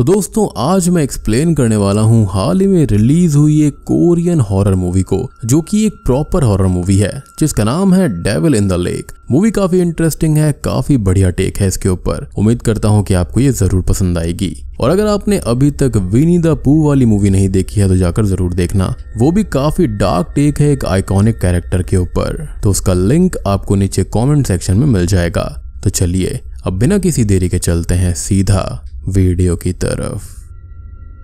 तो दोस्तों आज मैं एक्सप्लेन करने वाला हूँ हाल ही में रिलीज हुई एक कोरियन हॉरर मूवी को जो कि एक प्रॉपर हॉरर मूवी है जिसका नाम है devil in the lake movie काफी इंटरेस्टिंग है काफी बढ़िया टेक है इसके ऊपर उम्मीद करता हूँ कि आपको ये जरूर पसंद आएगी और अगर आपने अभी तक विनी द पू वाली मूवी नहीं देखी है तो जाकर जरूर देखना वो भी काफी डार्क टेक है एक आइकॉनिक कैरेक्टर के ऊपर तो उसका लिंक आपको नीचे कमेंट सेक्शन में मिल जाएगा तो चलिए अब बिना किसी देरी के चलते हैं सीधा वीडियो की तरफ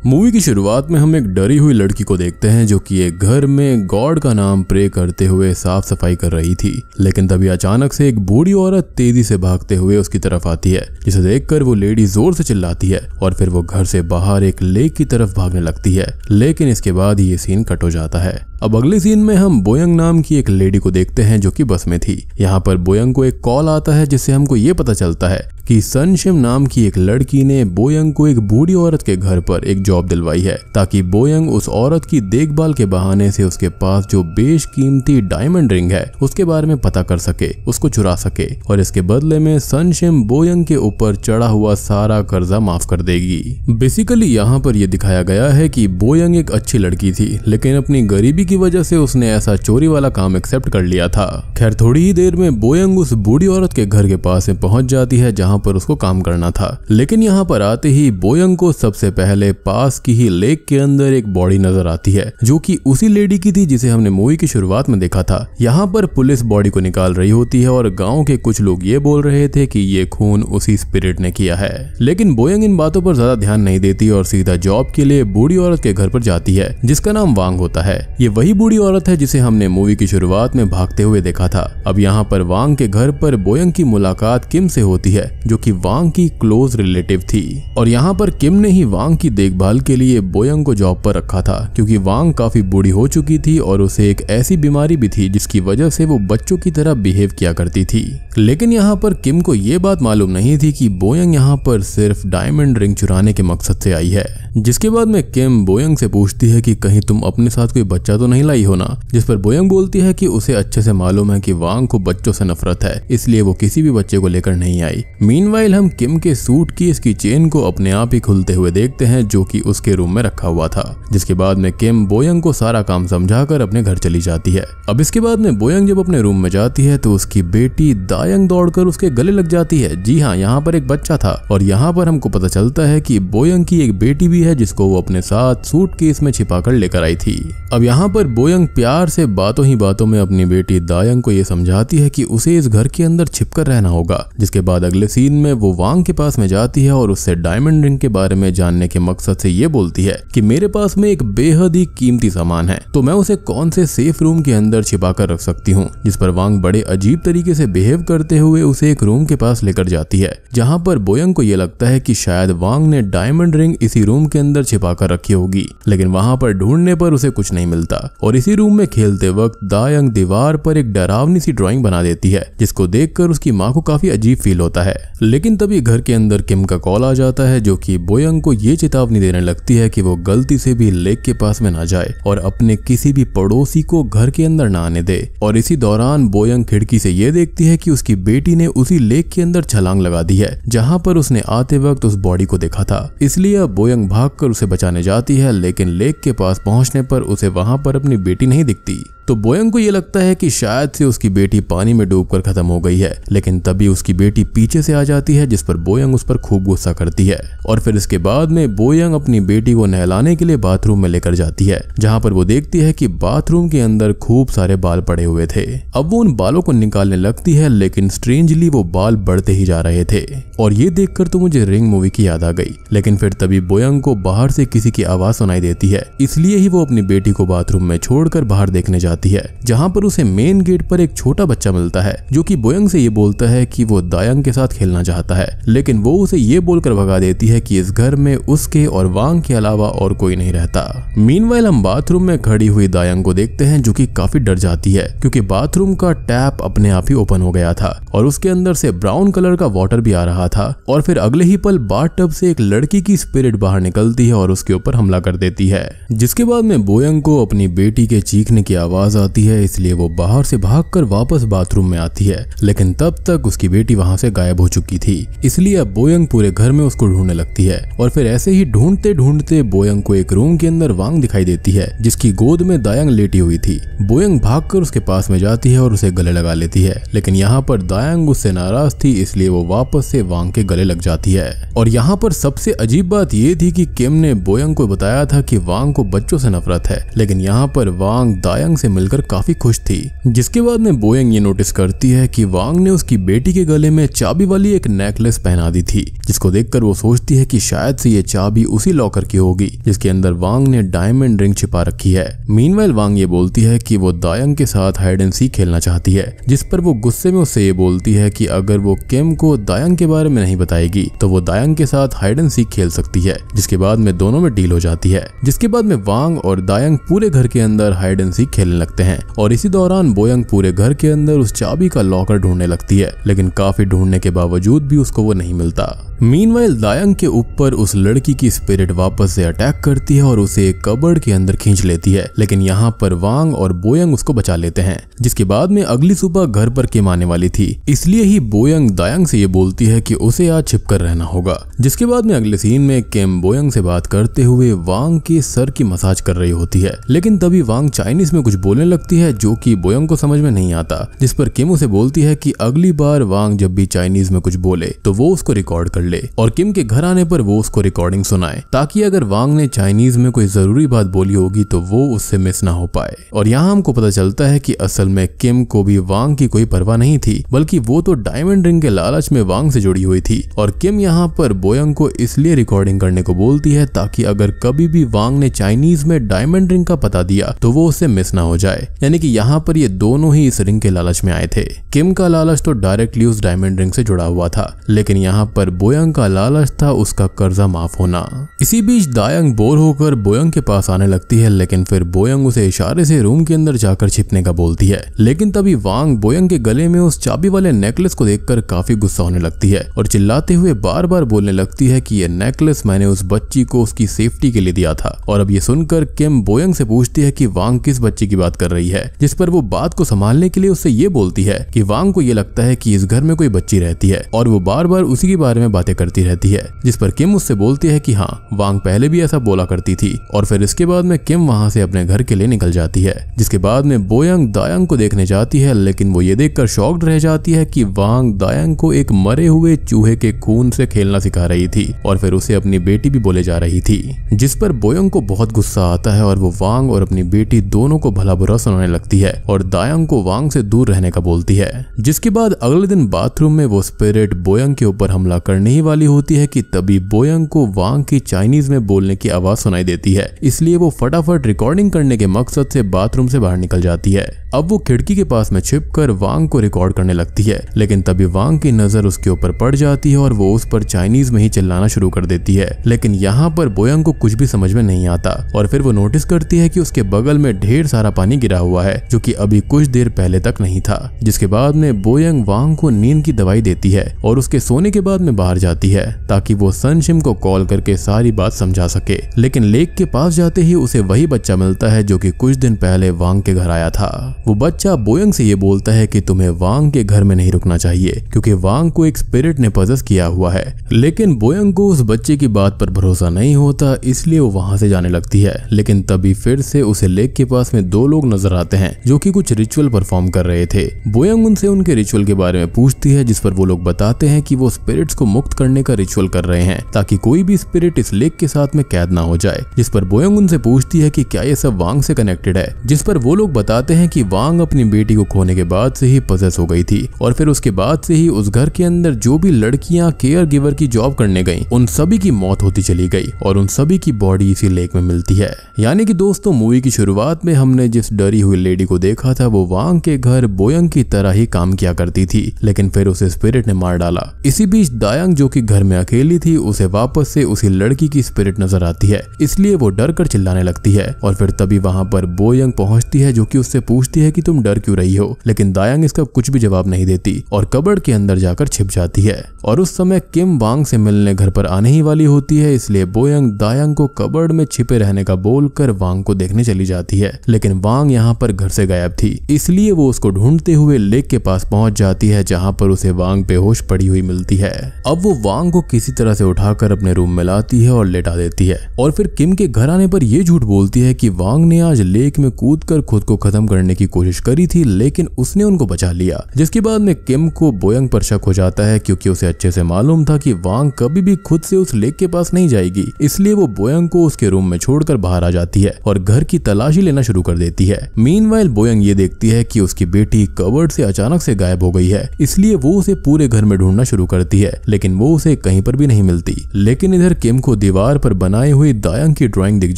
मूवी की शुरुआत में हम एक डरी हुई लड़की को देखते हैं जो कि एक घर में गॉड का नाम प्रे करते हुए साफ सफाई कर रही थी लेकिन तभी अचानक से एक बूढ़ी औरत तेजी से भागते हुए उसकी तरफ आती है जिसे देखकर वो लेडी जोर से चिल्लाती है और फिर वो घर से बाहर एक लेक की तरफ भागने लगती है लेकिन इसके बाद ये सीन कट हो जाता है अब अगले सीन में हम बोयंग नाम की एक लेडी को देखते हैं जो कि बस में थी यहाँ पर बोयंग को एक कॉल आता है जिससे हमको ये पता चलता है कि सनशिम नाम की एक लड़की ने बोयंग को एक बूढ़ी औरत के घर पर एक जॉब जॉब दिलवाई है ताकि बोयंग उस औरत की देखभाल के बहाने से उसके पास जो बेशकीमती डायमंड रिंग है उसके बारे में पता कर सके उसको चुरा सके और इसके बदले में सनशिम बोयंग के ऊपर चढ़ा हुआ सारा कर्जा माफ कर देगी बेसिकली यहाँ पर यह दिखाया गया है कि बोयंग एक अच्छी लड़की थी लेकिन अपनी गरीबी की वजह से उसने ऐसा चोरी वाला काम एक्सेप्ट कर लिया था खैर थोड़ी ही देर में बोयंग उस बूढ़ी औरत के घर के पास पहुंच जाती है जहाँ पर उसको काम करना था लेकिन यहाँ पर आते ही बोयंग को सबसे पहले पास पास की ही लेक के अंदर एक बॉडी नजर आती है जो कि उसी लेडी की थी जिसे हमने मूवी की शुरुआत में देखा था यहाँ पर पुलिस बॉडी को निकाल रही होती है और गाँव के कुछ लोग ये बोल रहे थे की ये खून उसी स्पिरिट ने किया है लेकिन बोयंग इन बातों पर ज्यादा ध्यान नहीं देती और सीधा जॉब के लिए बूढ़ी औरत के घर पर जाती है जिसका नाम वांग होता है ये वही बूढ़ी औरत है जिसे हमने मूवी की शुरुआत में भागते हुए देखा था अब यहाँ पर वांग के घर पर बोयंग की मुलाकात किम से होती है जो कि वांग की क्लोज रिलेटिव थी और यहाँ पर किम ने ही वांग की देखभाल देखभाल के लिए बोयंग को जॉब पर रखा था क्योंकि वांग काफी बूढ़ी हो चुकी थी और उसे एक ऐसी बीमारी भी थी जिसकी वजह से वो बच्चों की तरह बिहेव किया करती थी लेकिन यहाँ पर किम को ये बात मालूम नहीं थी कि बोयंग यहाँ पर सिर्फ डायमंड रिंग चुराने के मकसद से आई है जिसके बाद में केम बोयंग से पूछती है कि कहीं तुम अपने साथ कोई बच्चा तो नहीं लाई हो ना जिस पर बोयंग बोलती है कि उसे अच्छे से मालूम है कि वांग को बच्चों से नफरत है इसलिए वो किसी भी बच्चे को लेकर नहीं आई मीन हम किम के सूट की इसकी चेन को अपने आप ही खुलते हुए देखते हैं जो की उसके रूम में रखा हुआ था जिसके बाद में किम बोयंग को सारा काम समझा अपने घर चली जाती है अब इसके बाद में बोयंग जब अपने रूम में जाती है तो उसकी बेटी दायंग दौड़कर उसके गले लग जाती है जी हाँ यहाँ पर एक बच्चा था और यहाँ पर हमको पता चलता है की बोयंग की एक बेटी भी है जिसको वो अपने साथ सूट केस में छिपा कर लेकर आई थी अब यहाँ पर बोयंग प्यार से बातों ही बातों में अपनी बेटी दायंग को ये समझाती है कि उसे इस घर के अंदर छिपकर रहना होगा जिसके बाद अगले सीन में वो वांग के पास में जाती है और उससे डायमंड रिंग के बारे में जानने के मकसद से ये बोलती है कि मेरे पास में एक बेहद ही कीमती सामान है तो मैं उसे कौन से सेफ रूम के अंदर छिपा कर रख सकती हूँ जिस पर वांग बड़े अजीब तरीके से बिहेव करते हुए उसे एक रूम के पास लेकर जाती है जहाँ पर बोयंग को ये लगता है कि शायद वांग ने डायमंड रिंग इसी रूम के के अंदर छिपा कर रखी होगी लेकिन वहां पर ढूंढने पर उसे कुछ नहीं मिलता और इसी रूम में खेलते वक्त दायंग दीवार पर एक डरावनी सी ड्रॉइंग बना देती है जिसको देख उसकी माँ को काफी अजीब फील होता है लेकिन तभी घर के अंदर किम का कॉल आ जाता है जो की बोयंग को ये चेतावनी देने लगती है की वो गलती से भी लेक के पास में ना जाए और अपने किसी भी पड़ोसी को घर के अंदर ना आने दे और इसी दौरान बोयंग खिड़की से ये देखती है कि उसकी बेटी ने उसी लेक के अंदर छलांग लगा दी है जहां पर उसने आते वक्त उस बॉडी को देखा था इसलिए अब बोयंग भागकर उसे बचाने जाती है लेकिन लेक के पास पहुंचने पर उसे वहां पर अपनी बेटी नहीं दिखती तो बोयंग को यह लगता है कि शायद से उसकी बेटी पानी में डूबकर खत्म हो गई है लेकिन तभी उसकी बेटी पीछे से आ जाती है जिस पर बोयंग उस पर खूब गुस्सा करती है और फिर इसके बाद में बोयंग अपनी बेटी को नहलाने के लिए बाथरूम में लेकर जाती है जहां पर वो देखती है कि बाथरूम के अंदर खूब सारे बाल पड़े हुए थे अब वो उन बालों को निकालने लगती है लेकिन स्ट्रेंजली वो बाल बढ़ते ही जा रहे थे और ये देखकर तो मुझे रिंग मूवी की याद आ गई लेकिन फिर तभी बोयंग को बाहर से किसी की आवाज सुनाई देती है इसलिए ही वो अपनी बेटी को बाथरूम में छोड़कर बाहर देखने जाती है जहाँ पर उसे मेन गेट पर एक छोटा बच्चा मिलता है जो की बोयंग से ये बोलता है की वो दायंग के साथ खेलना चाहता है लेकिन वो उसे ये बोलकर भगा देती है की इस घर में उसके और वांग के अलावा और कोई नहीं रहता मीन हम बाथरूम में खड़ी हुई दायंग को देखते हैं जो की काफी डर जाती है क्योंकि बाथरूम का टैप अपने आप ही ओपन हो गया था और उसके अंदर से ब्राउन कलर का वाटर भी आ रहा था और फिर अगले ही पल बाथटब टब से एक लड़की की स्पिरिट बाहर निकल निकलती है और उसके ऊपर हमला कर देती है जिसके बाद में बोयंग को अपनी बेटी के चीखने की आवाज आती है इसलिए वो बाहर से भाग वापस बाथरूम में आती है लेकिन तब तक उसकी बेटी वहाँ से गायब हो चुकी थी इसलिए अब बोयंग पूरे घर में उसको ढूंढने लगती है और फिर ऐसे ही ढूंढते ढूंढते बोयंग को एक रूम के अंदर वांग दिखाई देती है जिसकी गोद में दायंग लेटी हुई थी बोयंग भागकर उसके पास में जाती है और उसे गले लगा लेती है लेकिन यहाँ पर दायंग उससे नाराज थी इसलिए वो वापस से वांग के गले लग जाती है और यहाँ पर सबसे अजीब बात ये थी कि किम ने बोयंग को बताया था कि वांग को बच्चों से नफरत है लेकिन यहाँ पर वांग दायंग से मिलकर काफी खुश थी जिसके बाद में बोयंग ये नोटिस करती है कि वांग ने उसकी बेटी के गले में चाबी वाली एक नेकलेस पहना दी थी जिसको देखकर वो सोचती है कि शायद से ये चाबी उसी लॉकर की होगी जिसके अंदर वांग ने डायमंड रिंग छिपा रखी है मीनवाइल वांग ये बोलती है कि वो दायंग के साथ हाइड एंड सी खेलना चाहती है जिस पर वो गुस्से में उससे ये बोलती है कि अगर वो किम को दायंग के बारे में नहीं बताएगी तो वो दायंग के साथ हाइड एंड सी खेल सकती है जिसके के बाद में दोनों में डील हो जाती है जिसके बाद में वांग और दायंग पूरे घर के अंदर हाइड एंड सीख खेलने लगते हैं और इसी दौरान बोयंग पूरे घर के अंदर उस चाबी का लॉकर ढूंढने लगती है लेकिन काफी ढूंढने के बावजूद भी उसको वो नहीं मिलता मीनवाइल दायंग के ऊपर उस लड़की की स्पिरिट वापस से अटैक करती है और उसे एक कबर्ड के अंदर खींच लेती है लेकिन यहाँ पर वांग और बोयंग उसको बचा लेते हैं जिसके बाद में अगली सुबह घर पर किम आने वाली थी इसलिए ही बोयंग दायंग से ये बोलती है कि उसे आज छिप कर रहना होगा जिसके बाद में अगले सीन में केम बोयंग वांग से बात करते हुए वांग के सर की मसाज कर रही होती है लेकिन तभी वांग चाइनीज में कुछ बोलने लगती है जो कि बोयंग को समझ में नहीं आता जिस पर किम उसे बोलती है कि अगली बार वांग जब भी चाइनीज में कुछ बोले तो वो उसको रिकॉर्ड कर ले और किम के घर आने पर वो उसको रिकॉर्डिंग सुनाए ताकि अगर वांग ने चाइनीज में कोई जरूरी बात बोली होगी तो वो उससे मिस ना हो पाए और यहाँ हमको पता चलता है की असल में किम को भी वांग की कोई परवाह नहीं थी बल्कि वो तो डायमंड रिंग के लालच में वांग से जुड़ी हुई थी और किम यहाँ पर बोयंग को इसलिए रिकॉर्डिंग करने को बोल खोलती है ताकि अगर कभी भी वांग ने चाइनीज में डायमंड रिंग का पता दिया तो वो उसे मिस ना हो जाए यानी कि यहाँ पर ये दोनों ही इस रिंग के लालच में आए थे किम का लालच तो डायरेक्टली उस डायमंड रिंग से जुड़ा हुआ था लेकिन यहाँ पर बोयंग का लालच था उसका कर्जा माफ होना इसी बीच दायंग बोर होकर बोयंग के पास आने लगती है लेकिन फिर बोयंग उसे इशारे से रूम के अंदर जाकर छिपने का बोलती है लेकिन तभी वांग बोयंग के गले में उस चाबी वाले नेकलेस को देखकर काफी गुस्सा होने लगती है और चिल्लाते हुए बार बार बोलने लगती है कि यह नेकलेस मैंने उस बच्चे बच्ची को उसकी सेफ्टी के लिए दिया था और अब ये सुनकर किम बोयंग से पूछती है कि वांग किस बच्ची की बात कर रही है जिस पर वो बात को संभालने के लिए उससे ये बोलती है कि वांग को ये लगता है कि इस घर में कोई बच्ची रहती है और वो बार बार उसी के बारे में बातें करती रहती है जिस पर किम उससे बोलती है कि हाँ वांग पहले भी ऐसा बोला करती थी और फिर इसके बाद में किम वहां से अपने घर के लिए निकल जाती है जिसके बाद में बोयंग दायंग को देखने जाती है लेकिन वो ये देखकर शॉक्ड रह जाती है कि वांग दायंग को एक मरे हुए चूहे के खून से खेलना सिखा रही थी और फिर उसे अपनी बेटी भी बोले बोले जा रही थी जिस पर बोयंग को बहुत गुस्सा आता है और वो वांग और अपनी बेटी दोनों को भला बुरा सुनाने लगती है और दायंग को वांग से दूर रहने का बोलती है जिसके बाद अगले दिन बाथरूम में वो स्पिरिट बोयंग के ऊपर हमला करने ही वाली होती है कि तभी बोयंग को वांग की चाइनीज में बोलने की आवाज सुनाई देती है इसलिए वो फटाफट रिकॉर्डिंग करने के मकसद से बाथरूम से बाहर निकल जाती है अब वो खिड़की के पास में छिप कर वांग को रिकॉर्ड करने लगती है लेकिन तभी वांग की नजर उसके ऊपर पड़ जाती है और वो उस पर चाइनीज में ही चिल्लाना शुरू कर देती है लेकिन यहाँ पर बोयंग को कुछ भी समझ में नहीं आता और फिर वो नोटिस करती है की उसके बगल में ढेर सारा पानी गिरा हुआ है जो की अभी कुछ देर पहले तक नहीं था जिसके बाद में बोयंग वांग को नींद की दवाई देती है और उसके सोने के बाद में बाहर जाती है ताकि वो सनशिम को कॉल करके सारी बात समझा सके लेकिन लेक के पास जाते ही उसे वही बच्चा मिलता है जो कि कुछ दिन पहले वांग के घर आया था वो बच्चा बोयंग से ये बोलता है कि तुम्हें वांग के घर में नहीं रुकना चाहिए क्योंकि वांग को एक स्पिरिट ने पजस किया हुआ है लेकिन बोयंग को उस बच्चे की बात पर भरोसा नहीं होता इसलिए वो वहां से जाने लगती है लेकिन तभी फिर से उसे लेक के पास में दो लोग नजर आते हैं जो की कुछ रिचुअल परफॉर्म कर रहे थे बोयंग उनसे उनके रिचुअल के बारे में पूछती है जिस पर वो लोग बताते हैं की वो स्पिरिट को मुक्त करने का रिचुअल कर रहे हैं ताकि कोई भी स्पिरिट इस लेक के साथ में कैद ना हो जाए जिस पर बोयंग उनसे पूछती है की क्या ये सब वांग से कनेक्टेड है जिस पर वो लोग बताते हैं की वांग अपनी बेटी को खोने के बाद से ही पजेस हो गई थी और फिर उसके बाद से ही उस घर के अंदर जो भी लड़कियां केयर गिवर की जॉब करने गई उन सभी की मौत होती चली गई और उन सभी की बॉडी इसी लेक में मिलती है यानी कि दोस्तों मूवी की शुरुआत में हमने जिस डरी हुई लेडी को देखा था वो वांग के घर बोयंग की तरह ही काम किया करती थी लेकिन फिर उसे स्पिरिट ने मार डाला इसी बीच दायंग जो कि घर में अकेली थी उसे वापस से उसी लड़की की स्पिरिट नजर आती है इसलिए वो डर कर चिल्लाने लगती है और फिर तभी वहां पर बोयंग पहुंचती है जो की उससे पूछती है है कि तुम डर क्यों रही हो लेकिन दायांग इसका कुछ भी जवाब नहीं देती और कबड़ के अंदर जाकर छिप जाती है और उस समय किम वांग से मिलने घर पर आने ही वाली होती है इसलिए बोयंग दायांग को कबड़ में छिपे रहने का बोलकर वांग को देखने चली जाती है लेकिन वांग यहाँ पर घर से गायब थी इसलिए वो उसको ढूंढते हुए लेक के पास पहुंच जाती है जहाँ पर उसे वांग बेहोश पड़ी हुई मिलती है अब वो वांग को किसी तरह से उठाकर अपने रूम में लाती है और लेटा देती है और फिर किम के घर आने पर यह झूठ बोलती है कि वांग ने आज लेक में कूद कर खुद को खत्म करने की कोशिश करी थी लेकिन उसने उनको बचा लिया जिसके बाद में किम को बोयंग पर शक हो जाता है क्योंकि उसे अच्छे से मालूम था कि वांग कभी भी खुद से उस लेक के पास नहीं जाएगी इसलिए वो बोयंग को उसके रूम में छोड़कर बाहर आ जाती है और घर की तलाशी लेना शुरू कर देती है मीन बोयंग ये देखती है की उसकी बेटी कवर्ड से अचानक से गायब हो गई है इसलिए वो उसे पूरे घर में ढूंढना शुरू करती है लेकिन वो उसे कहीं पर भी नहीं मिलती लेकिन इधर किम को दीवार पर बनाई हुई दायंग की ड्रॉइंग दिख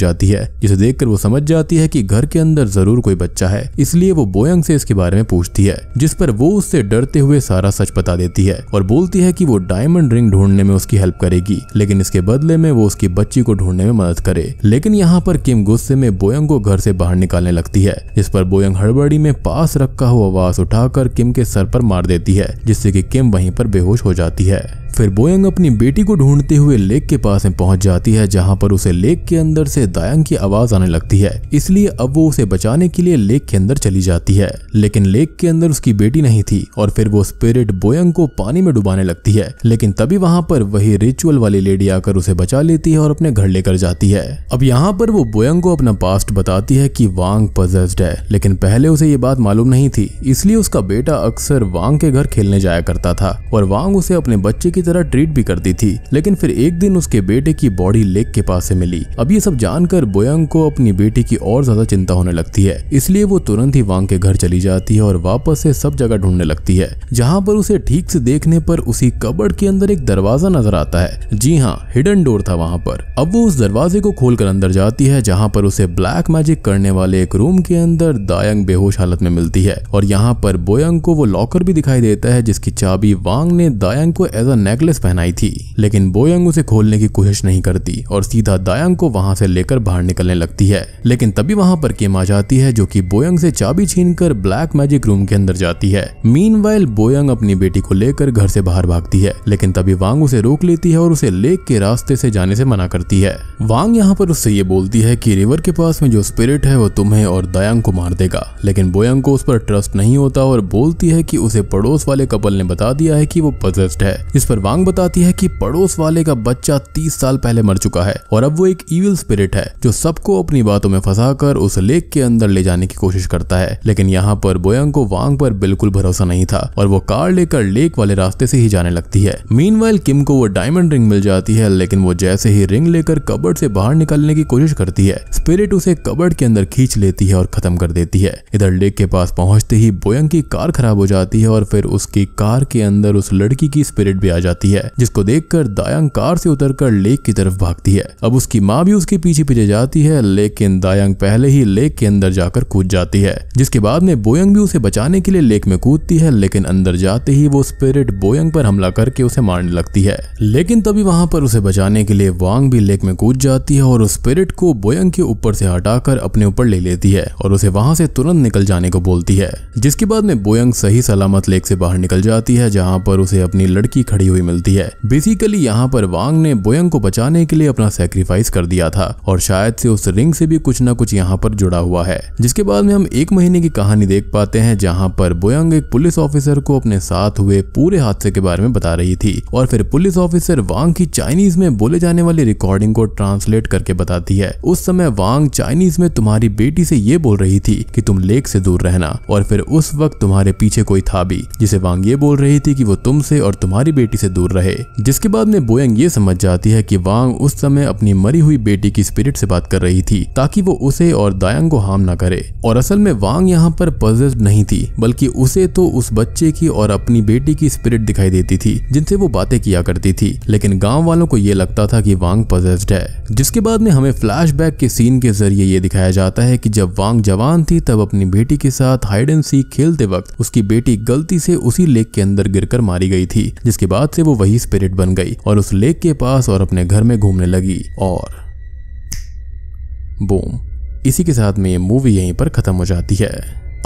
जाती है जिसे देखकर वो समझ जाती है कि घर के अंदर जरूर कोई बच्चा है इसलिए इसलिए वो बोयंग से इसके बारे में पूछती है जिस पर वो उससे डरते हुए सारा सच बता देती है और बोलती है कि वो डायमंड रिंग ढूंढने में उसकी हेल्प करेगी लेकिन इसके बदले में वो उसकी बच्ची को ढूंढने में मदद करे लेकिन यहाँ पर किम गुस्से में बोयंग को घर से बाहर निकालने लगती है जिस पर बोयंग हड़बड़ी में पास रखा हुआ आवाज उठाकर किम के सर पर मार देती है जिससे कि किम वहीं पर बेहोश हो जाती है फिर बोयंग अपनी बेटी को ढूंढते हुए लेक के पास में पहुंच जाती है जहां पर उसे लेक के अंदर से दायंग की आवाज आने लगती है इसलिए अब वो उसे बचाने के लिए लेक के अंदर चली जाती है लेकिन लेक के अंदर उसकी बेटी नहीं थी और फिर वो स्पिरिट बोयंग को पानी में डुबाने लगती है लेकिन तभी वहां पर वही रिचुअल वाली लेडी आकर उसे बचा लेती है और अपने घर लेकर जाती है अब यहाँ पर वो बोयंग को अपना पास्ट बताती है की वांग पजेस्ड है लेकिन पहले उसे ये बात मालूम नहीं थी इसलिए उसका बेटा अक्सर वांग के घर खेलने जाया करता था और वांग उसे अपने बच्चे की तरह ट्रीट भी करती थी लेकिन फिर एक दिन उसके बेटे की बॉडी लेक के पास से मिली अब ये सब जानकर बोयंग को अपनी बेटी की और ज्यादा चिंता होने लगती है इसलिए वो तुरंत ही वांग के घर चली जाती है और वापस से सब जगह ढूंढने लगती है जहाँ पर उसे ठीक से देखने पर उसी कबड़ के अंदर एक दरवाजा नजर आता है जी हाँ हिडन डोर था वहाँ पर अब वो उस दरवाजे को खोल अंदर जाती है जहाँ पर उसे ब्लैक मैजिक करने वाले एक रूम के अंदर दायंग बेहोश हालत में मिलती है और यहाँ पर बोयंग को वो लॉकर भी दिखाई देता है जिसकी चाबी वांग ने दायंग को एज अ नेकलेस पहनाई थी लेकिन बोयंग उसे खोलने की कोशिश नहीं करती और सीधा दायंग को वहां से लेकर बाहर निकलने लगती है लेकिन तभी वहां पर केम आ जाती है जो कि बोयंग से चाबी छीनकर ब्लैक मैजिक रूम के अंदर जाती है मीन बोयंग अपनी बेटी को लेकर घर से बाहर भागती है लेकिन तभी वांग उसे रोक लेती है और उसे लेक के रास्ते से जाने से मना करती है वांग यहाँ पर उससे ये बोलती है की रिवर के पास में जो स्पिरिट है वो तुम्हें और दयांग को मार देगा लेकिन बोयंग को उस पर ट्रस्ट नहीं होता और बोलती है की उसे पड़ोस वाले कपल ने बता दिया है की वो पजेस्ड है इस पर पर वांग बताती है कि पड़ोस वाले का बच्चा तीस साल पहले मर चुका है और अब वो एक इविल स्पिरिट है जो सबको अपनी बातों में फंसाकर उस लेक के अंदर ले जाने की कोशिश करता है लेकिन यहाँ पर बोयंग को वांग पर बिल्कुल भरोसा नहीं था और वो कार लेकर लेक वाले रास्ते से ही जाने लगती है मीन किम को वो डायमंड रिंग मिल जाती है लेकिन वो जैसे ही रिंग लेकर कबर्ड से बाहर निकलने की कोशिश करती है स्पिरिट उसे कबर्ड के अंदर खींच लेती है और खत्म कर देती है इधर लेक के पास पहुंचते ही बोयंग की कार खराब हो जाती है और फिर उसकी कार के अंदर उस लड़की की स्पिरिट भी आ जाती जाती है जिसको देखकर दायंग कार से उतरकर लेक की तरफ भागती है अब उसकी माँ भी उसके पीछे पीछे जाती है लेकिन दायंग पहले ही लेक के अंदर जाकर कूद जाती है जिसके बाद में बोयंग भी उसे बचाने के लिए लेक में कूदती है लेकिन अंदर जाते ही वो स्पिरिट बोयंग पर हमला करके उसे मारने लगती है लेकिन तभी वहां पर उसे बचाने के लिए वांग भी लेक में कूद जाती है और उस स्पिरिट को बोयंग के ऊपर से हटाकर अपने ऊपर ले लेती है और उसे वहां से तुरंत निकल जाने को बोलती है जिसके बाद में बोयंग सही सलामत लेक से बाहर निकल जाती है जहां पर उसे अपनी लड़की खड़ी हुई हुई मिलती है बेसिकली यहाँ पर वांग ने बोयंग को बचाने के लिए अपना सेक्रीफाइस कर दिया था और शायद से उस रिंग से भी कुछ ना कुछ यहाँ पर जुड़ा हुआ है जिसके बाद में हम एक महीने की कहानी देख पाते हैं जहाँ पर बोयंग एक पुलिस ऑफिसर को अपने साथ हुए पूरे हादसे के बारे में बता रही थी और फिर पुलिस ऑफिसर वांग की चाइनीज में बोले जाने वाली रिकॉर्डिंग को ट्रांसलेट करके बताती है उस समय वांग चाइनीज में तुम्हारी बेटी से ये बोल रही थी कि तुम लेक से दूर रहना और फिर उस वक्त तुम्हारे पीछे कोई था भी जिसे वांग ये बोल रही थी कि वो तुमसे और तुम्हारी बेटी से से दूर रहे जिसके बाद में बोयंग ये समझ जाती है कि वांग उस समय अपनी मरी हुई बेटी की स्पिरिट से बात कर रही थी ताकि वो उसे और दायंग को हार्म ना करे और असल में वांग यहाँ पर पजेस्ड नहीं थी बल्कि उसे तो उस बच्चे की और अपनी बेटी की स्पिरिट दिखाई देती थी जिनसे वो बातें किया करती थी लेकिन गाँव वालों को ये लगता था की वांग पजेस्ड है जिसके बाद में हमें फ्लैश के सीन के जरिए ये दिखाया जाता है की जब वांग जवान थी तब अपनी बेटी के साथ हाइड एंड सीख खेलते वक्त उसकी बेटी गलती से उसी लेक के अंदर गिरकर मारी गई थी जिसके बाद से वो वही स्पिरिट बन गई और उस लेक के पास और अपने घर में घूमने लगी और बूम इसी के साथ में ये मूवी यहीं पर खत्म हो जाती है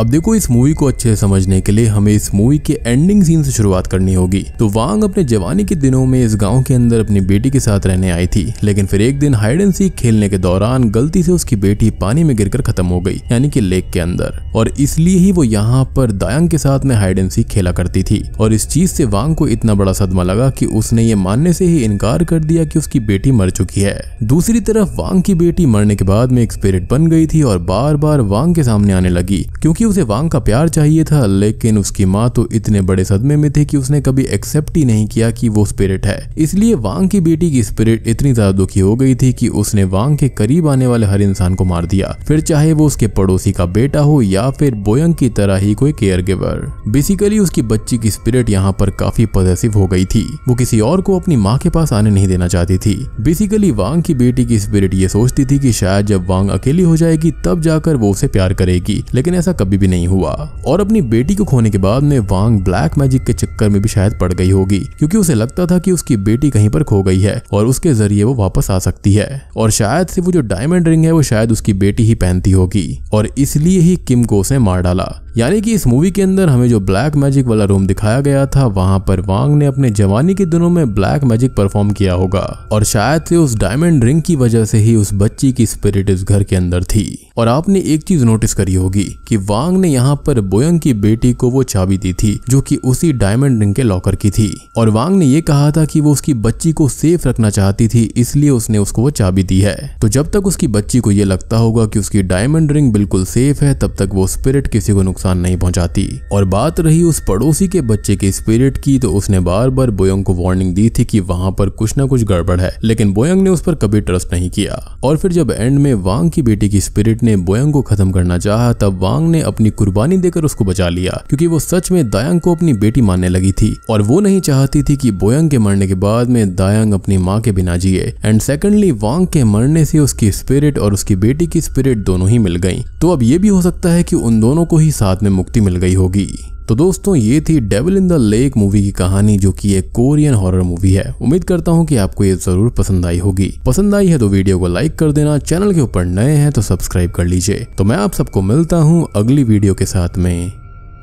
अब देखो इस मूवी को अच्छे से समझने के लिए हमें इस मूवी के एंडिंग सीन से शुरुआत करनी होगी तो वांग अपने जवानी के दिनों में इस गांव के अंदर अपनी बेटी के साथ रहने आई थी लेकिन फिर एक दिन हाइड एंड सीख खेलने के दौरान गलती से उसकी बेटी पानी में गिरकर खत्म हो गई यानी कि लेक के अंदर और इसलिए ही वो यहाँ पर दायंग के साथ में हाइड एंड सीख खेला करती थी और इस चीज से वांग को इतना बड़ा सदमा लगा की उसने ये मानने से ही इनकार कर दिया की उसकी बेटी मर चुकी है दूसरी तरफ वांग की बेटी मरने के बाद में एक स्पिरिट बन गई थी और बार बार वांग के सामने आने लगी क्यूँकी क्योंकि उसे वांग का प्यार चाहिए था लेकिन उसकी माँ तो इतने बड़े सदमे में थे कि उसने कभी एक्सेप्ट ही नहीं किया कि वो स्पिरिट है इसलिए वांग की बेटी की स्पिरिट इतनी ज्यादा दुखी हो गई थी कि उसने वांग के करीब आने वाले हर इंसान को मार दिया फिर चाहे वो उसके पड़ोसी का बेटा हो या फिर बोयंग की तरह ही कोई केयर गिवर बेसिकली उसकी बच्ची की स्पिरिट यहाँ पर काफी पॉजिटिव हो गई थी वो किसी और को अपनी माँ के पास आने नहीं देना चाहती थी बेसिकली वांग की बेटी की स्पिरिट ये सोचती थी कि शायद जब वांग अकेली हो जाएगी तब जाकर वो उसे प्यार करेगी लेकिन ऐसा कभी कभी भी नहीं हुआ और अपनी बेटी को खोने के बाद में वांग ब्लैक मैजिक के चक्कर में भी शायद पड़ गई होगी क्योंकि उसे लगता था कि उसकी बेटी कहीं पर खो गई है और उसके जरिए वो वापस आ सकती है और शायद से वो जो डायमंड रिंग है वो शायद उसकी बेटी ही पहनती होगी और इसलिए ही किम को उसने मार डाला यानी कि इस मूवी के अंदर हमें जो ब्लैक मैजिक वाला रूम दिखाया गया था वहां पर वांग ने अपने जवानी के दिनों में ब्लैक मैजिक परफॉर्म किया होगा और शायद से उस डायमंड रिंग की वजह से ही उस बच्ची की स्पिरिट इस घर के अंदर थी और आपने एक चीज नोटिस करी होगी कि वांग ने यहाँ पर बोयंग की बेटी को वो चाबी दी थी जो की उसी डायमंड रिंग के लॉकर की थी और वांग ने ये कहा था कि वो उसकी बच्ची को सेफ रखना चाहती थी इसलिए उसने उसको वो चाबी दी है तो जब तक उसकी बच्ची को ये लगता होगा कि उसकी डायमंड रिंग बिल्कुल सेफ है तब तक वो स्पिरिट किसी को नुकसान नुकसान नहीं पहुंचाती और बात रही उस पड़ोसी के बच्चे के स्पिरिट की तो उसने बार बार बोयंग को वार्निंग दी थी कि वहां पर कुछ ना कुछ गड़बड़ है लेकिन बोयंग ने उस पर कभी ट्रस्ट नहीं किया और फिर जब एंड में वांग की बेटी की स्पिरिट ने बोयंग को खत्म करना चाह तब वांग ने अपनी कुर्बानी देकर उसको बचा लिया क्योंकि वो सच में दायंग को अपनी बेटी मानने लगी थी और वो नहीं चाहती थी कि बोयंग के मरने के बाद में दायंग अपनी माँ के बिना जिए एंड सेकेंडली वांग के मरने से उसकी स्पिरिट और उसकी बेटी की स्पिरिट दोनों ही मिल गई तो अब ये भी हो सकता है कि उन दोनों को ही साथ बाद में मुक्ति मिल गई होगी तो दोस्तों ये थी devil in the lake movie की कहानी जो कि एक कोरियन हॉरर मूवी है उम्मीद करता हूँ कि आपको ये जरूर पसंद आई होगी पसंद आई है तो वीडियो को लाइक कर देना चैनल के ऊपर नए हैं तो सब्सक्राइब कर लीजिए तो मैं आप सबको मिलता हूँ अगली वीडियो के साथ में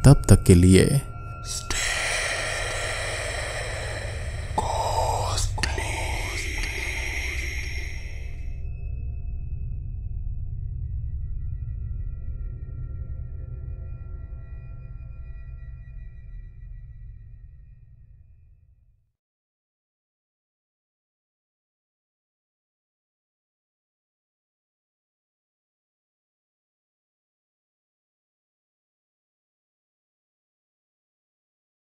तब तक के लिए